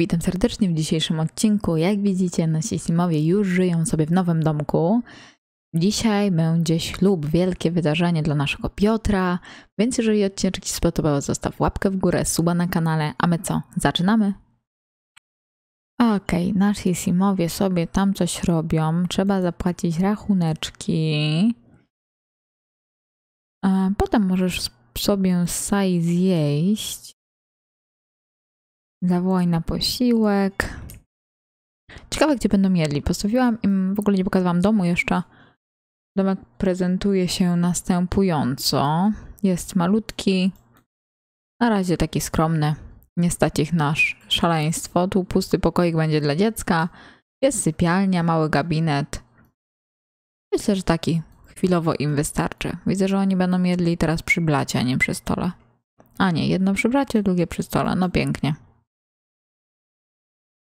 Witam serdecznie w dzisiejszym odcinku. Jak widzicie, nasi Simowie już żyją sobie w nowym domku. Dzisiaj będzie ślub, wielkie wydarzenie dla naszego Piotra, więc jeżeli odcinek Ci spodobał, zostaw łapkę w górę, suba na kanale, a my co? Zaczynamy! Okej, okay, nasi Simowie sobie tam coś robią, trzeba zapłacić rachuneczki. E, potem możesz sobie saj zjeść. Zawołaj na posiłek. Ciekawe, gdzie będą mieli. Postawiłam im, w ogóle nie pokazywałam domu jeszcze. Domek prezentuje się następująco. Jest malutki, na razie taki skromny. Nie stać ich na szaleństwo. Tu pusty pokoik będzie dla dziecka. Jest sypialnia, mały gabinet. Myślę, że taki chwilowo im wystarczy. Widzę, że oni będą jedli teraz przy blacie, a nie przy stole. A nie, jedno przy bracie, drugie przy stole. No pięknie.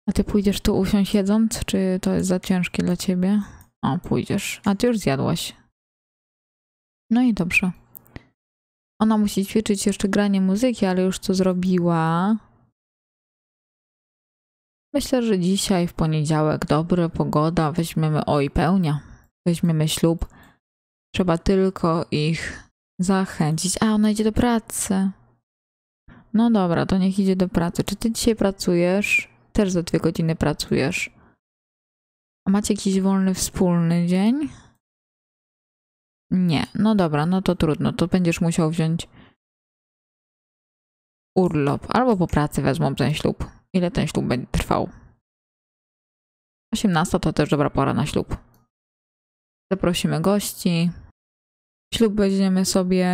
A ty pójdziesz tu usiąść jedząc, czy to jest za ciężkie dla ciebie? O, pójdziesz. A ty już zjadłaś. No i dobrze. Ona musi ćwiczyć jeszcze granie muzyki, ale już to zrobiła. Myślę, że dzisiaj w poniedziałek dobra pogoda, weźmiemy oj pełnia, weźmiemy ślub. Trzeba tylko ich zachęcić. A, ona idzie do pracy. No dobra, to niech idzie do pracy. Czy ty dzisiaj pracujesz? też za dwie godziny pracujesz. A macie jakiś wolny wspólny dzień? Nie, no dobra, no to trudno, to będziesz musiał wziąć urlop albo po pracy wezmą ten ślub. Ile ten ślub będzie trwał? 18 to też dobra pora na ślub. Zaprosimy gości. Ślub będziemy sobie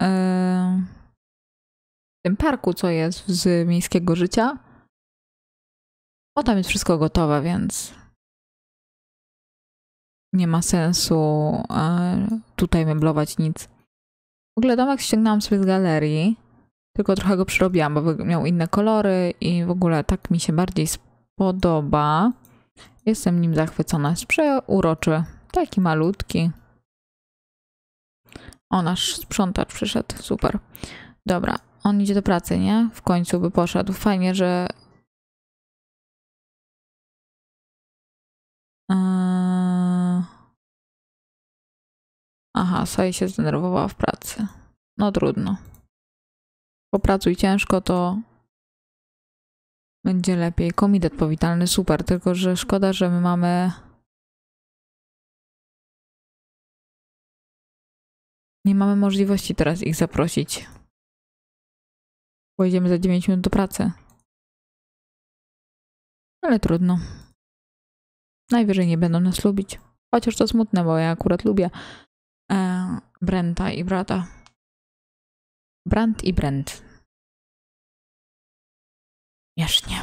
yy, w tym parku, co jest z miejskiego życia. O tam jest wszystko gotowe, więc nie ma sensu e, tutaj meblować nic. W ogóle domek ściągnęłam sobie z galerii, tylko trochę go przerobiłam, bo miał inne kolory i w ogóle tak mi się bardziej spodoba. Jestem nim zachwycona. Jest przeuroczy. Taki malutki. O, nasz sprzątacz przyszedł. Super. Dobra, on idzie do pracy, nie? W końcu by poszedł. Fajnie, że Aha, Sai się zdenerwowała w pracy. No trudno. Popracuj ciężko, to będzie lepiej. Komitet powitalny, super. Tylko, że szkoda, że my mamy... Nie mamy możliwości teraz ich zaprosić. Pojedziemy za 9 minut do pracy. Ale trudno. Najwyżej nie będą nas lubić. Chociaż to smutne, bo ja akurat lubię Brenta i Brata. Brand i Brent. Miesznie.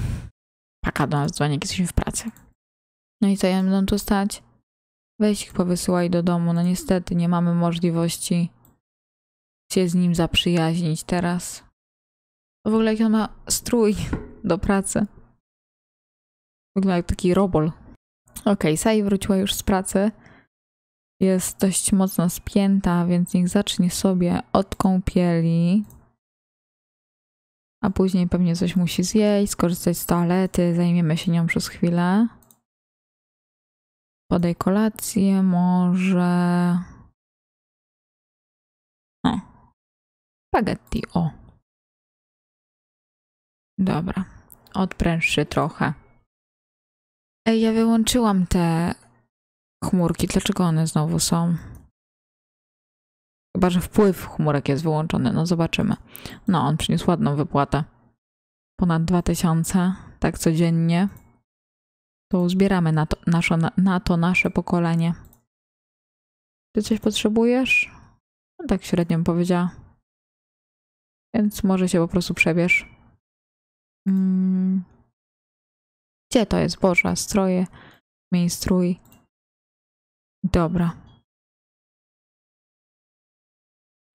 Paka do nas dzwoni, jak jesteśmy w pracy. No i co, ja będę tu stać? Weź ich powysyłaj do domu. No niestety nie mamy możliwości się z nim zaprzyjaźnić teraz. No w ogóle jak on ma strój do pracy. Wygląda jak taki robol. Okej, okay, Sai wróciła już z pracy jest dość mocno spięta, więc niech zacznie sobie od kąpieli. A później pewnie coś musi zjeść, skorzystać z toalety, zajmiemy się nią przez chwilę. Podaj kolację, może... O. Spaghetti, o. Dobra. Odpręż się trochę. Ej, ja wyłączyłam te Chmurki, dlaczego one znowu są? Chyba, że wpływ chmurek jest wyłączony, no zobaczymy. No, on przyniósł ładną wypłatę. Ponad 2000, tak codziennie. To uzbieramy na to, nasze, na to nasze pokolenie. Ty coś potrzebujesz? No, tak średnio bym powiedziała. Więc może się po prostu przebierz. Mm. Gdzie to jest? Boża, stroje, miejsc strój. Dobra.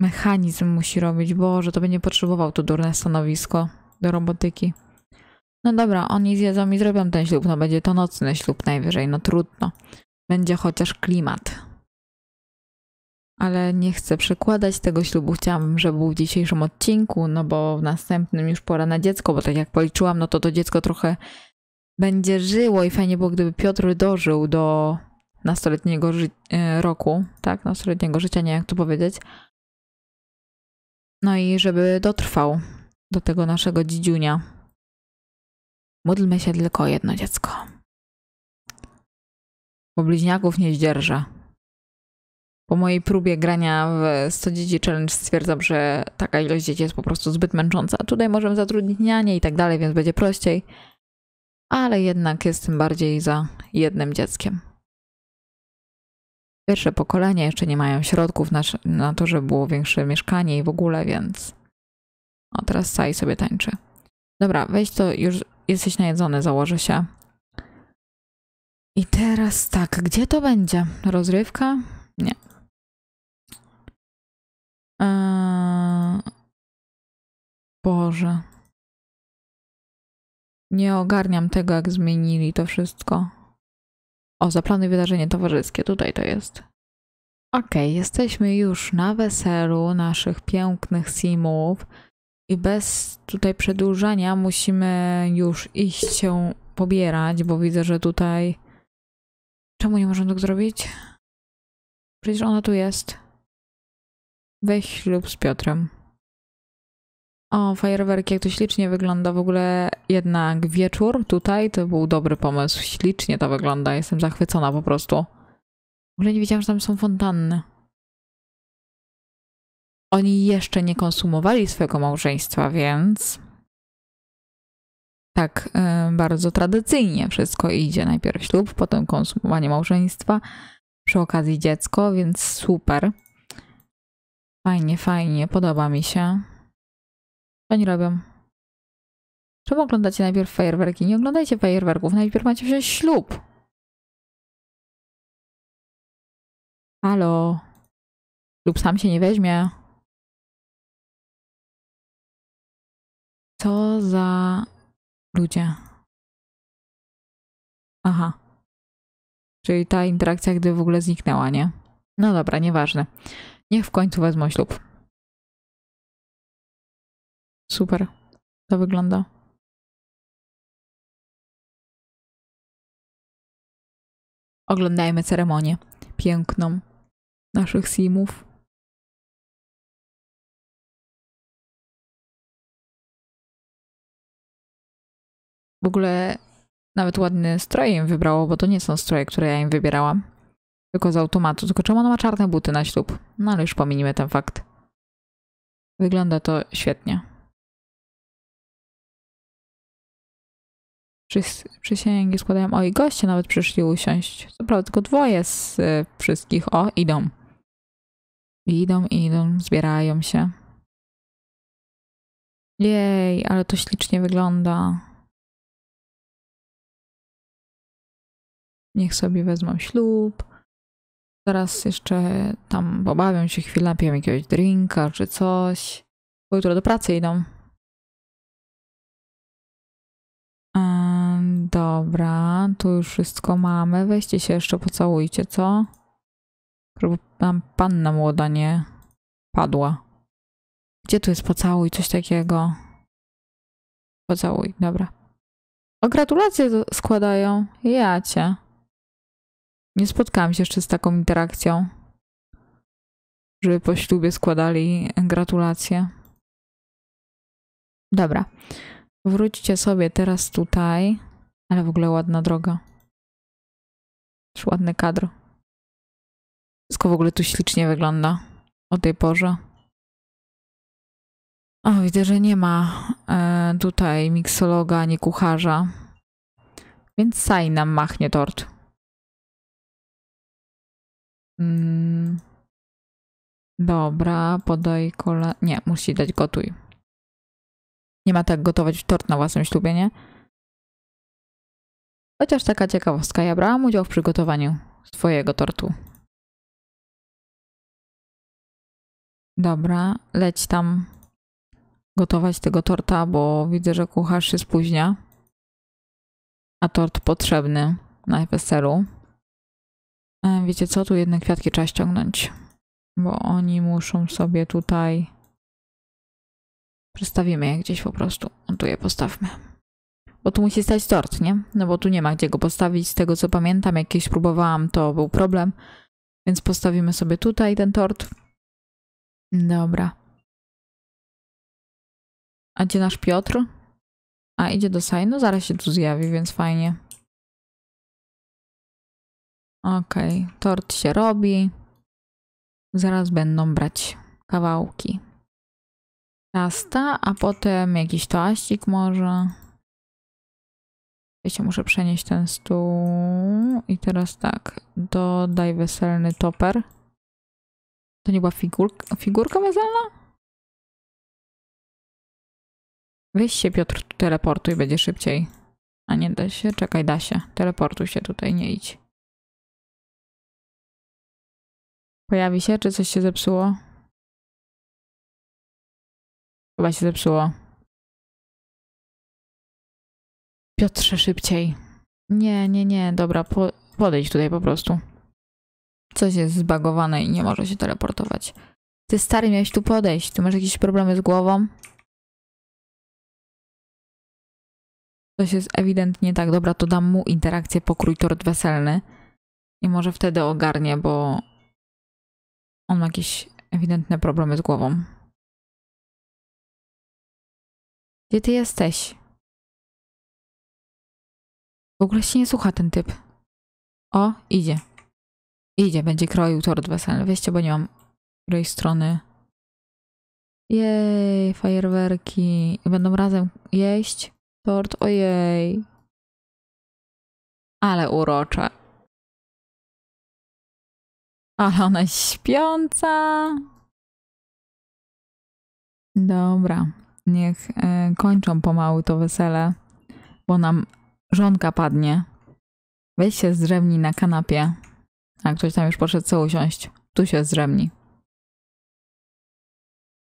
Mechanizm musi robić. Boże, to będzie potrzebował to durne stanowisko do robotyki. No dobra, oni zjedzą i zrobią ten ślub. No będzie to nocny ślub najwyżej. No trudno. Będzie chociaż klimat. Ale nie chcę przekładać tego ślubu. Chciałabym, żeby był w dzisiejszym odcinku, no bo w następnym już pora na dziecko, bo tak jak policzyłam, no to to dziecko trochę będzie żyło i fajnie było, gdyby Piotr dożył do nastoletniego ży- e, roku, tak, nastoletniego życia, nie jak to powiedzieć. No i żeby dotrwał do tego naszego dzidziunia. Módlmy się tylko o jedno dziecko. Bo bliźniaków nie zdzierżę. Po mojej próbie grania w 100 dzieci challenge stwierdzam, że taka ilość dzieci jest po prostu zbyt męcząca. Tutaj możemy zatrudnić nianie i tak dalej, więc będzie prościej. Ale jednak jestem bardziej za jednym dzieckiem pierwsze pokolenia jeszcze nie mają środków na, na to, żeby było większe mieszkanie i w ogóle, więc. O, teraz Sai sobie tańczy. Dobra, weź to, już jesteś najedzony, założę się. I teraz tak, gdzie to będzie? Rozrywka? Nie. Eee... Boże. Nie ogarniam tego, jak zmienili to wszystko. O, zaplanuj wydarzenie towarzyskie. Tutaj to jest. Ok, jesteśmy już na weselu naszych pięknych simów i bez tutaj przedłużania musimy już iść się pobierać, bo widzę, że tutaj... Czemu nie możemy tak zrobić? Przecież ona tu jest. Weź ślub z Piotrem. O, fajerwerki, jak to ślicznie wygląda. W ogóle jednak wieczór tutaj to był dobry pomysł. Ślicznie to wygląda. Jestem zachwycona po prostu. W ogóle nie wiedziałam, że tam są fontanny. Oni jeszcze nie konsumowali swojego małżeństwa, więc... Tak, y, bardzo tradycyjnie wszystko idzie. Najpierw ślub, potem konsumowanie małżeństwa, przy okazji dziecko, więc super. Fajnie, fajnie, podoba mi się oni robią? Czemu oglądacie najpierw fajerwerki? Nie oglądajcie fajerwerków, najpierw macie wziąć ślub. Halo. Lub sam się nie weźmie. Co za ludzie. Aha. Czyli ta interakcja, gdy w ogóle zniknęła, nie? No dobra, nieważne. Niech w końcu wezmą ślub. Super. To wygląda. Oglądajmy ceremonię piękną naszych simów. W ogóle nawet ładny stroj im wybrało, bo to nie są stroje, które ja im wybierałam. Tylko z automatu. Tylko czemu ona ma czarne buty na ślub? No ale już pominimy ten fakt. Wygląda to świetnie. przysięgi składają. O, i goście nawet przyszli usiąść. Co prawda, tylko dwoje z y, wszystkich. O, idą. Idą, idą, zbierają się. Jej, ale to ślicznie wygląda. Niech sobie wezmą ślub. Zaraz jeszcze tam pobawią się chwilę, piją jakiegoś drinka czy coś. Bo jutro do pracy idą. Dobra, tu już wszystko mamy. Weźcie się jeszcze pocałujcie, co? tam panna młoda nie padła. Gdzie tu jest pocałuj? Coś takiego. Pocałuj, dobra. O, gratulacje składają. Ja cię. Nie spotkałam się jeszcze z taką interakcją, żeby po ślubie składali gratulacje. Dobra. Wróćcie sobie teraz tutaj. Ale w ogóle ładna droga. Też ładny kadr. Wszystko w ogóle tu ślicznie wygląda o tej porze. O, widzę, że nie ma e, tutaj miksologa ani kucharza. Więc Sai nam machnie tort. Mm. Dobra, podaj kola... Nie, musi dać gotuj. Nie ma tak gotować tort na własnym ślubie, nie? Chociaż taka ciekawostka, ja brałam udział w przygotowaniu swojego tortu. Dobra, leć tam gotować tego torta, bo widzę, że kucharz się spóźnia. A tort potrzebny na weselu. E, wiecie co, tu jedne kwiatki trzeba ściągnąć, bo oni muszą sobie tutaj... Przestawimy je gdzieś po prostu. Tu je postawmy bo tu musi stać tort, nie? No bo tu nie ma gdzie go postawić. Z tego co pamiętam, jak kiedyś próbowałam, to był problem. Więc postawimy sobie tutaj ten tort. Dobra. A gdzie nasz Piotr? A, idzie do Sajnu? No, zaraz się tu zjawi, więc fajnie. Okej, okay. tort się robi. Zaraz będą brać kawałki ciasta, a potem jakiś toaścik może. Wiecie, muszę przenieść ten stół. I teraz tak, dodaj weselny toper. To nie była figurka, figurka weselna? Weź się Piotr, teleportuj, będzie szybciej. A nie da się? Czekaj, da się. Teleportuj się tutaj, nie idź. Pojawi się? Czy coś się zepsuło? Chyba się zepsuło. Piotrze, szybciej. Nie, nie, nie, dobra, po, podejdź tutaj po prostu. Coś jest zbagowane i nie może się teleportować. Ty stary miałeś tu podejść, ty masz jakieś problemy z głową? Coś jest ewidentnie tak, dobra, to dam mu interakcję pokrój tort weselny i może wtedy ogarnie, bo on ma jakieś ewidentne problemy z głową. Gdzie ty jesteś? W ogóle się nie słucha ten typ. O, idzie. Idzie, będzie kroił tort wesele. Wiecie, bo nie mam której strony. Jej, fajerwerki. będą razem jeść tort. Ojej. Ale urocze. Ale ona jest śpiąca. Dobra. Niech y, kończą pomału to wesele, bo nam żonka padnie. Weź się zrzemni na kanapie. A ktoś tam już poszedł co usiąść. Tu się zrzemni.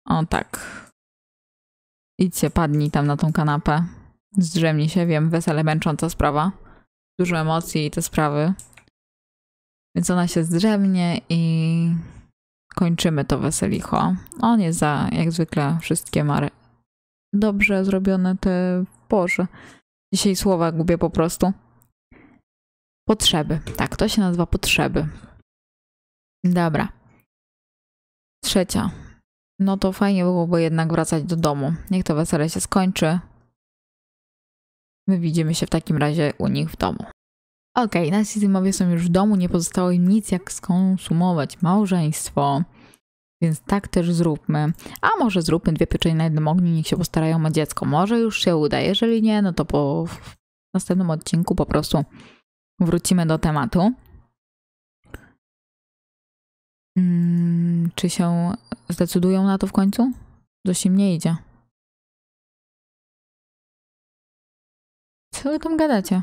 O tak. Idź się padnij tam na tą kanapę. Zdrzemni się, wiem, wesele męcząca sprawa. Dużo emocji i te sprawy. Więc ona się zdrzemnie i kończymy to weselicho. On jest za, jak zwykle, wszystkie mary. Dobrze zrobione te porze. Dzisiaj słowa gubię po prostu. Potrzeby. Tak, to się nazywa potrzeby. Dobra. Trzecia. No to fajnie byłoby jednak wracać do domu. Niech to wesele się skończy. My widzimy się w takim razie u nich w domu. Okej, okay, nasi zimowie są już w domu, nie pozostało im nic jak skonsumować małżeństwo. Więc tak też zróbmy. A może zróbmy dwie pieczenie na jednym ogniu, niech się postarają o dziecko. Może już się uda. Jeżeli nie, no to po następnym odcinku po prostu wrócimy do tematu. Hmm, czy się zdecydują na to w końcu? Coś im nie idzie. Co wy tam gadacie?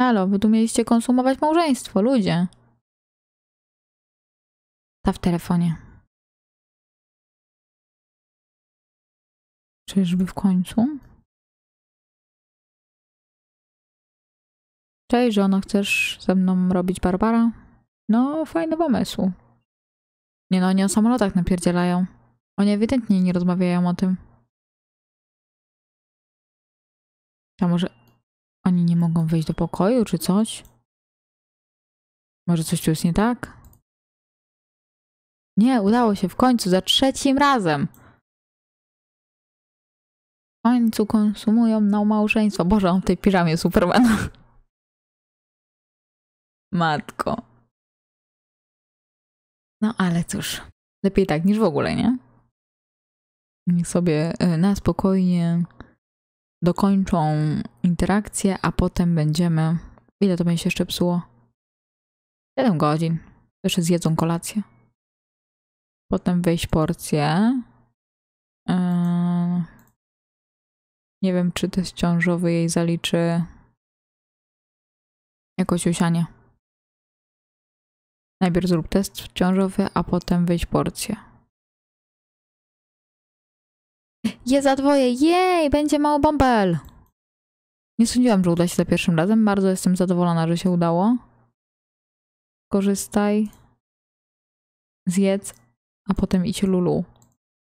Halo, wy tu mieliście konsumować małżeństwo, ludzie w telefonie. Czyżby w końcu? Cześć, żono, chcesz ze mną robić Barbara? No, fajny pomysł. Nie no, oni o samolotach napierdzielają. Oni ewidentnie nie rozmawiają o tym. A może oni nie mogą wyjść do pokoju czy coś? Może coś tu jest nie tak? Nie, udało się w końcu, za trzecim razem. W końcu konsumują na małżeństwo. Boże, on w tej piżamie Supermana. Matko. No ale cóż, lepiej tak niż w ogóle, nie? Niech sobie e, na spokojnie dokończą interakcję, a potem będziemy... Ile to będzie się jeszcze psuło? 7 godzin. Jeszcze zjedzą kolację. Potem wejść porcję. E, nie wiem, czy test ciążowy jej zaliczy jakoś usianie. Najpierw zrób test ciążowy, a potem wyjść porcję. Je za dwoje, jej, będzie mało bąbel. Nie sądziłam, że uda się za pierwszym razem. Bardzo jestem zadowolona, że się udało. Korzystaj. Zjedz, a potem idź lulu.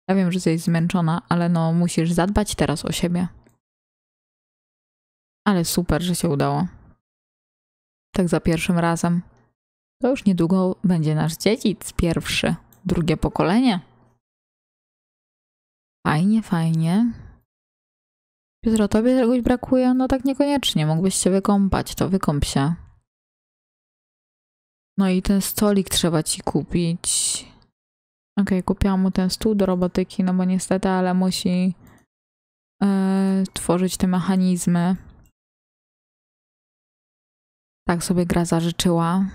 Ja wiem, że jesteś zmęczona, ale no musisz zadbać teraz o siebie. Ale super, że się udało. Tak za pierwszym razem. To już niedługo będzie nasz dziedzic pierwszy, drugie pokolenie. Fajnie, fajnie. Piotr, tobie czegoś brakuje? No tak niekoniecznie. Mógłbyś się wykąpać, to wykąp się. No i ten stolik trzeba ci kupić. OK, kupiłam mu ten stół do robotyki, no bo niestety, ale musi yy, tworzyć te mechanizmy. Tak sobie gra zażyczyła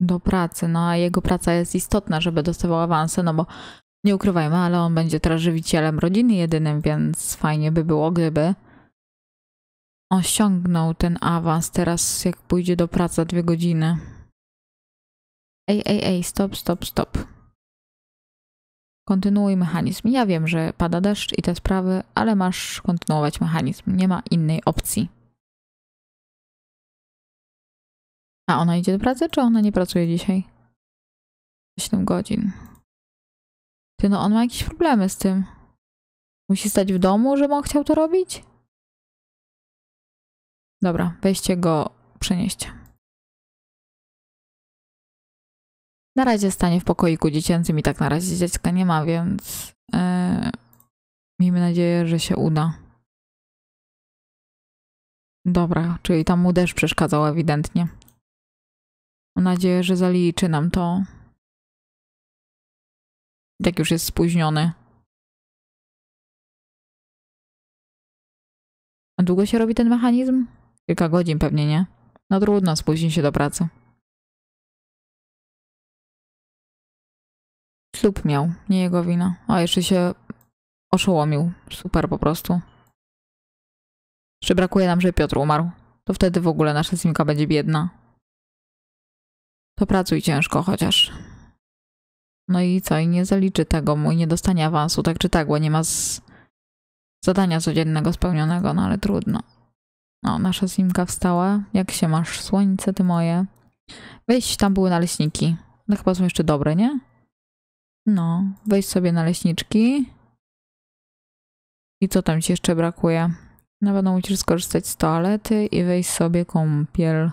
do pracy. No a jego praca jest istotna, żeby dostawał awanse, no bo nie ukrywajmy, ale on będzie teraz żywicielem rodziny jedynym, więc fajnie by było, gdyby on ten awans teraz, jak pójdzie do pracy dwie godziny. Ej, ej, ej, stop, stop, stop kontynuuj mechanizm. Ja wiem, że pada deszcz i te sprawy, ale masz kontynuować mechanizm. Nie ma innej opcji. A ona idzie do pracy, czy ona nie pracuje dzisiaj? 7 godzin. Ty, no on ma jakieś problemy z tym. Musi stać w domu, żeby on chciał to robić? Dobra, weźcie go, przenieście. Na razie stanie w pokoiku dziecięcym i tak na razie dziecka nie ma, więc yy, miejmy nadzieję, że się uda. Dobra, czyli tam mu deszcz przeszkadzał ewidentnie. Mam nadzieję, że zaliczy nam to. Jak już jest spóźniony. A długo się robi ten mechanizm? Kilka godzin pewnie, nie? No trudno, spóźni się do pracy. ślub miał, nie jego wina. A jeszcze się oszołomił. Super po prostu. Czy brakuje nam, że Piotr umarł? To wtedy w ogóle nasza simka będzie biedna. To pracuj ciężko chociaż. No i co? I nie zaliczy tego mu nie dostanie awansu, tak czy tak, bo nie ma z... zadania codziennego spełnionego, no ale trudno. No, nasza simka wstała. Jak się masz, słońce ty moje? Weź, tam były naleśniki. No chyba są jeszcze dobre, nie? No, wejdź sobie na leśniczki. I co tam ci jeszcze brakuje? Na pewno musisz skorzystać z toalety i wejść sobie kąpiel.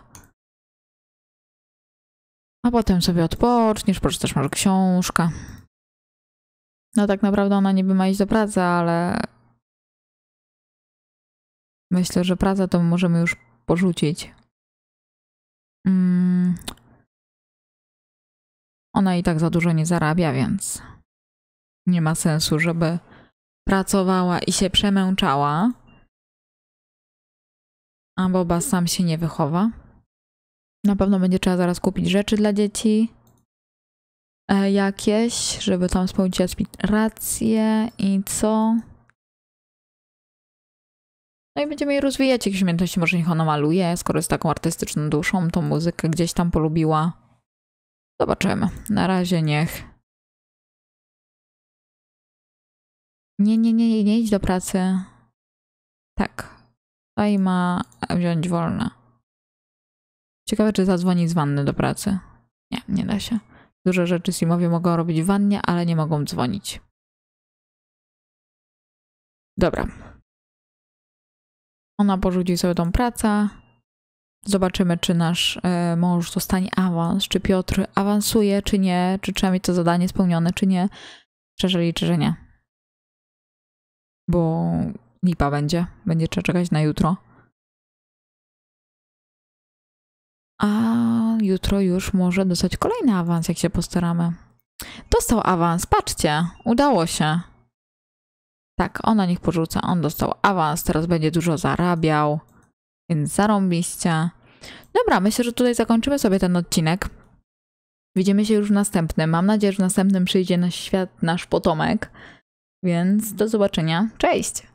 A potem sobie odpoczniesz, poczytasz może książkę. No tak naprawdę ona niby ma iść do pracy, ale myślę, że pracę to możemy już porzucić. Mmm ona i tak za dużo nie zarabia, więc nie ma sensu, żeby pracowała i się przemęczała. A Boba sam się nie wychowa. Na pewno będzie trzeba zaraz kupić rzeczy dla dzieci e, jakieś, żeby tam spełnić aspiracje i co. No i będziemy jej rozwijać jakieś umiejętności, może niech ona maluje, skoro jest taką artystyczną duszą, tą muzykę gdzieś tam polubiła. Zobaczymy. Na razie niech. Nie, nie, nie, nie, nie idź do pracy. Tak. Tutaj ma wziąć wolne. Ciekawe, czy zadzwoni z wanny do pracy. Nie, nie da się. Duże rzeczy Simowie mogą robić w wannie, ale nie mogą dzwonić. Dobra. Ona porzuci sobie tą pracę. Zobaczymy, czy nasz e, mąż dostanie awans, czy Piotr awansuje, czy nie, czy trzeba mieć to zadanie spełnione, czy nie. Szczerze liczę, że nie. Bo lipa będzie. Będzie trzeba czekać na jutro. A jutro już może dostać kolejny awans, jak się postaramy. Dostał awans, patrzcie, udało się. Tak, ona niech porzuca, on dostał awans, teraz będzie dużo zarabiał. Więc zarąbiście. Dobra, myślę, że tutaj zakończymy sobie ten odcinek. Widzimy się już w następnym. Mam nadzieję, że w następnym przyjdzie na świat nasz potomek. Więc do zobaczenia. Cześć!